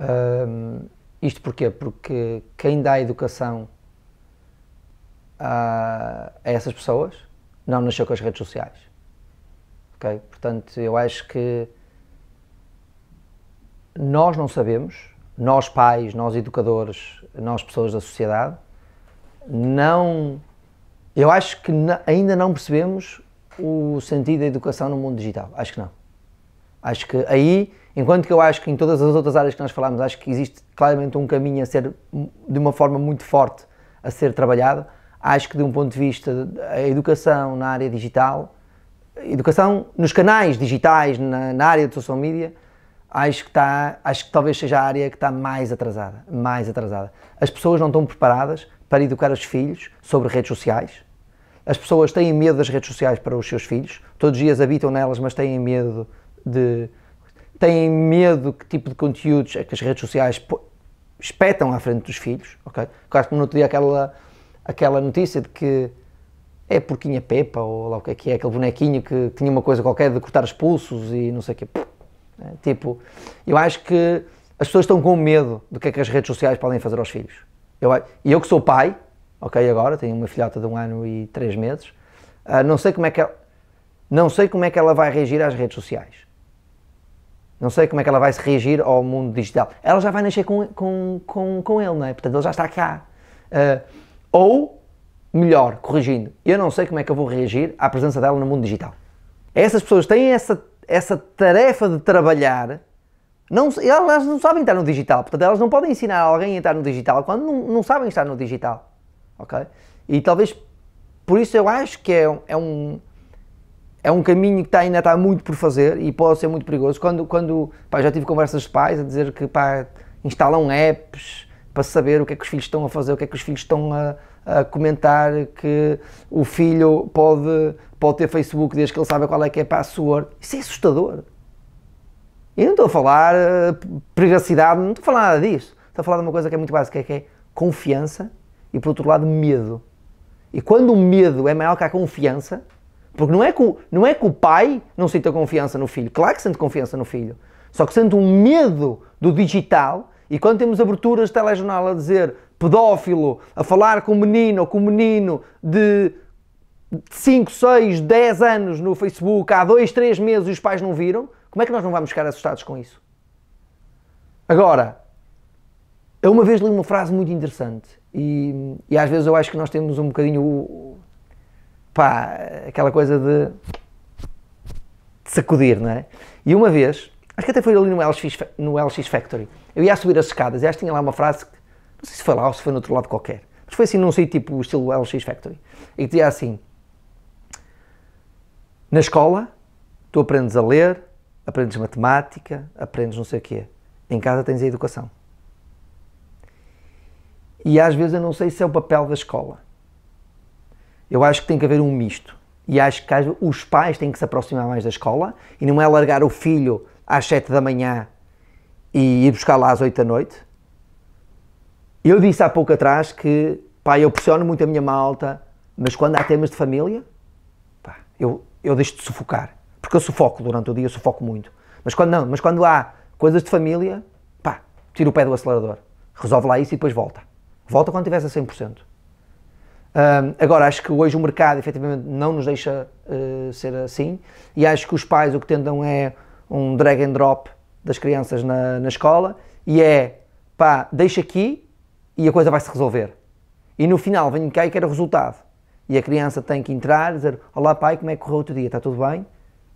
Um, isto porquê? Porque quem dá educação a, a, essas pessoas não nasceu com as redes sociais. Okay? Portanto, eu acho que nós não sabemos, nós pais, nós educadores, nós pessoas da sociedade, não. Eu acho que ainda não percebemos o sentido da educação no mundo digital. Acho que não. Acho que aí, enquanto que eu acho que em todas as outras áreas que nós falámos, acho que existe claramente um caminho a ser, de uma forma muito forte, a ser trabalhado, acho que de um ponto de vista da educação na área digital, educação nos canais digitais, na, na área de social media, acho que está, acho que talvez seja a área que está mais atrasada, mais atrasada. As pessoas não estão preparadas para educar os filhos sobre redes sociais. As pessoas têm medo das redes sociais para os seus filhos. Todos os dias habitam nelas, mas têm medo de têm medo que tipo de conteúdos é que as redes sociais espetam à frente dos filhos, ok? Claro que no outro dia aquela, aquela notícia de que é a porquinha Pepa, ou lá o que é que é, aquele bonequinho que tinha uma coisa qualquer de cortar os pulsos e não sei o quê. É, tipo, eu acho que as pessoas estão com medo do que é que as redes sociais podem fazer aos filhos. Eu, e eu que sou pai, ok, agora, tenho uma filhota de um ano e três meses, uh, não sei como é que ela, não sei como é que ela vai reagir às redes sociais. Não sei como é que ela vai se reagir ao mundo digital. Ela já vai nascer com, com, com, com ele, não é? Portanto, ele já está cá. Uh, ou, melhor, corrigindo, eu não sei como é que eu vou reagir à presença dela no mundo digital. Essas pessoas têm essa, essa tarefa de trabalhar não, elas não sabem estar no digital, portanto elas não podem ensinar alguém a estar no digital quando não, não sabem estar no digital, ok? E talvez por isso eu acho que é, é um, é um caminho que tá, ainda está muito por fazer e pode ser muito perigoso. Quando, quando pá, já tive conversas de pais a dizer que pá, instalam apps para saber o que é que os filhos estão a fazer, o que é que os filhos estão a, a comentar, que o filho pode, pode ter Facebook desde que ele sabe qual é que é a password. Isso é assustador. Eu não estou a falar uh, privacidade, não estou a falar nada disso. Estou a falar de uma coisa que é muito básica, que é confiança e, por outro lado, medo. E quando o medo é maior que a confiança, porque não é, que o, não é que o pai não sinta confiança no filho. Claro que sente confiança no filho. Só que sente um medo do digital e quando temos aberturas de telejornal a dizer pedófilo, a falar com um menino ou com um menino de 5, 6, 10 anos no Facebook, há 2, 3 meses e os pais não viram, como é que nós não vamos ficar assustados com isso? Agora, eu uma vez li uma frase muito interessante e, e às vezes eu acho que nós temos um bocadinho pá, aquela coisa de, de sacudir, não é? E uma vez, acho que até foi ali no LX, no LX Factory, eu ia subir as escadas e acho que tinha lá uma frase que, não sei se foi lá ou se foi no outro lado qualquer, mas foi assim num sítio tipo estilo LX Factory, e que dizia assim, na escola tu aprendes a ler, aprendes matemática, aprendes não sei o quê, em casa tens a educação. E às vezes eu não sei se é o papel da escola, eu acho que tem que haver um misto. E acho que os pais têm que se aproximar mais da escola e não é largar o filho às 7 da manhã e ir buscar lá às 8 da noite. Eu disse há pouco atrás que, pá, eu pressiono muito a minha malta, mas quando há temas de família, pá, eu, eu deixo de sufocar. Porque eu sufoco durante o dia, eu sufoco muito. Mas quando não, mas quando há coisas de família, pá, tiro o pé do acelerador. Resolve lá isso e depois volta. Volta quando tiveres a 100% agora, acho que hoje o mercado efetivamente não nos deixa uh, ser assim e acho que os pais o que tentam é um drag and drop das crianças na, na escola e é pá, deixa aqui e a coisa vai se resolver. E no final venho cá e quero resultado. E a criança tem que entrar e dizer: Olá pai, como é que correu o teu dia? Está tudo bem?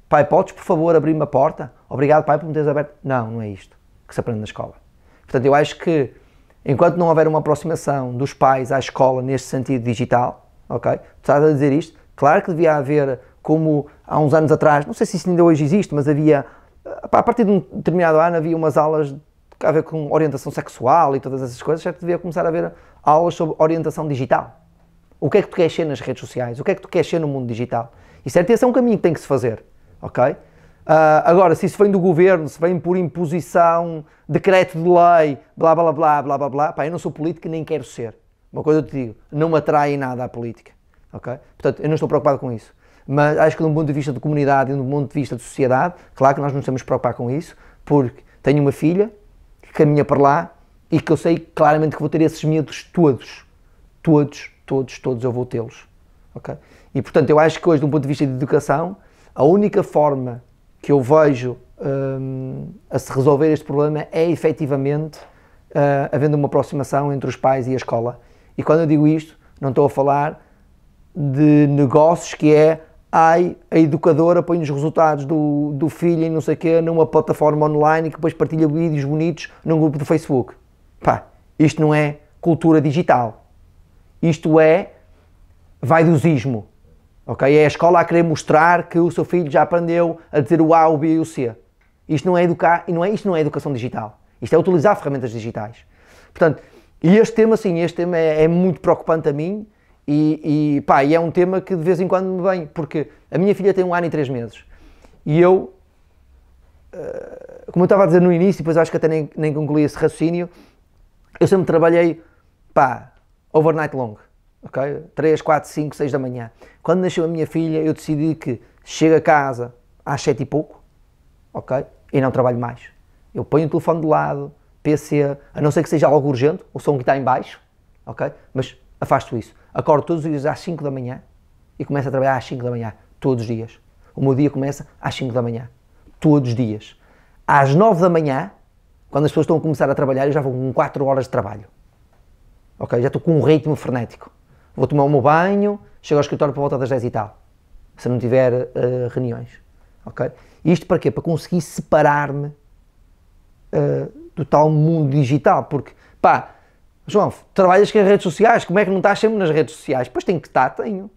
Pai, podes por favor abrir-me a porta? Obrigado pai por me teres aberto. Não, não é isto que se aprende na escola. Portanto, eu acho que enquanto não houver uma aproximação dos pais à escola neste sentido digital, ok? Estás a dizer isto? Claro que devia haver, como há uns anos atrás, não sei se isso ainda hoje existe, mas havia, a partir de um determinado ano, havia umas aulas a ver com orientação sexual e todas essas coisas, já devia começar a haver aulas sobre orientação digital. O que é que tu queres ser nas redes sociais? O que é que tu queres ser no mundo digital? E é, esse é um caminho que tem que se fazer, ok? Ah, agora, se isso vem do governo, se vem por imposição, decreto de lei, blá blá blá blá blá blá, pá, eu não sou político nem quero ser. Uma coisa eu te digo, não me atrai nada à política. Okay? Portanto, eu não estou preocupado com isso. Mas acho que, de um ponto de vista de comunidade e de um ponto de vista de sociedade, claro que nós não temos que preocupar com isso, porque tenho uma filha que caminha para lá e que eu sei claramente que vou ter esses medos todos. Todos, todos, todos eu vou tê-los. Okay? E portanto, eu acho que hoje, de um ponto de vista de educação, a única forma que eu vejo um, a se resolver este problema é efetivamente uh, havendo uma aproximação entre os pais e a escola. E quando eu digo isto, não estou a falar de negócios que é ai, a educadora põe os resultados do, do filho e não sei o quê numa plataforma online e que depois partilha vídeos bonitos num grupo do Facebook. Pá, isto não é cultura digital. Isto é vaidosismo. Ok? É a escola a querer mostrar que o seu filho já aprendeu a dizer o A, o B e o C. Isto não é educar, não é, isto não é educação digital. Isto é utilizar ferramentas digitais. Portanto, e este tema, sim, este tema é, é muito preocupante a mim e, e, pá, e é um tema que de vez em quando me vem, porque a minha filha tem um ano e três meses e eu, eh, como eu estava a dizer no início, depois acho que até nem, nem concluí esse raciocínio, eu sempre trabalhei, pá, overnight long ok? 3, 4, 5, 6 da manhã. Quando nasceu a minha filha, eu decidi que chego a casa às 7 e pouco, ok? E não trabalho mais. Eu ponho o telefone de lado, PC, a não ser que seja algo urgente, o som que está em baixo, ok? Mas afasto isso. Acordo todos os dias às 5 da manhã e começo a trabalhar às 5 da manhã, todos os dias. O meu dia começa às 5 da manhã, todos os dias. Às 9 da manhã, quando as pessoas estão a começar a trabalhar, eu já vou com 4 horas de trabalho. Ok? Já estou com um ritmo frenético vou tomar o meu banho, chego ao escritório por volta das 10 e tal, se não tiver uh, reuniões, ok? Isto para quê? Para conseguir separar-me uh, do tal mundo digital, porque, pá, João, trabalhas com as redes sociais, como é que não estás sempre nas redes sociais? Pois tem que estar, tenho.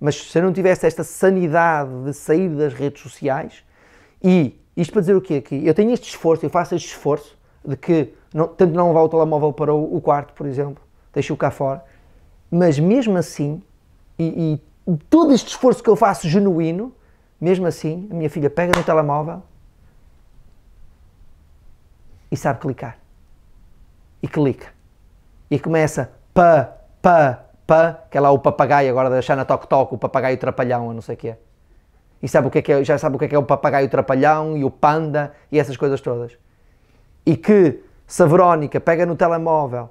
Mas se eu não tivesse esta sanidade de sair das redes sociais, e isto para dizer o quê aqui? Eu tenho este esforço, eu faço este esforço de que não, tanto não levar o telemóvel para o, o quarto, por exemplo, deixo-o cá fora, mas mesmo assim, e, e todo este esforço que eu faço genuíno, mesmo assim, a minha filha pega no telemóvel e sabe clicar. E clica. E começa pa, pa, pa, que é lá o papagaio agora da Xana Toc Toc, o papagaio trapalhão, ou não sei o que é. E sabe o que é que é, já sabe o que é que é o papagaio trapalhão e o panda e essas coisas todas. E que se a Verónica pega no telemóvel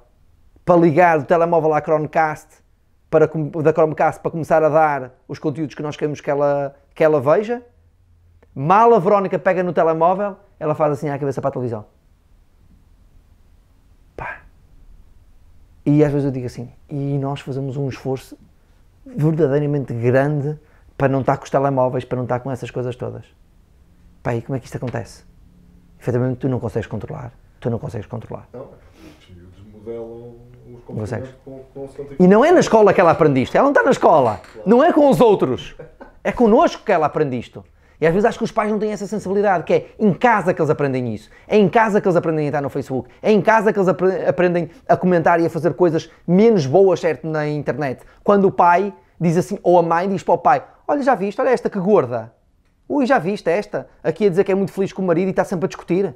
para ligar o telemóvel à Chromecast, para, da Chromecast para começar a dar os conteúdos que nós queremos que ela, que ela veja. Mal a Verónica pega no telemóvel, ela faz assim à cabeça para a televisão. Pá. E às vezes eu digo assim, e nós fazemos um esforço verdadeiramente grande para não estar com os telemóveis, para não estar com essas coisas todas. Pá, e como é que isto acontece? Efetivamente, tu não consegues controlar. Tu não consegues controlar. Não, os miúdos modelam com, com e não é na escola que ela aprende isto. Ela não está na escola. Claro. Não é com os outros. É connosco que ela aprende isto. E às vezes acho que os pais não têm essa sensibilidade, que é em casa que eles aprendem isso. É em casa que eles aprendem a estar no Facebook. É em casa que eles aprendem a comentar e a fazer coisas menos boas, certo, na internet. Quando o pai diz assim, ou a mãe diz para o pai, olha, já viste, olha esta que gorda. Ui, já viste esta? Aqui a dizer que é muito feliz com o marido e está sempre a discutir.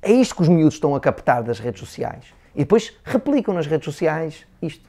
É isto que os miúdos estão a captar das redes sociais. E depois replicam nas redes sociais isto.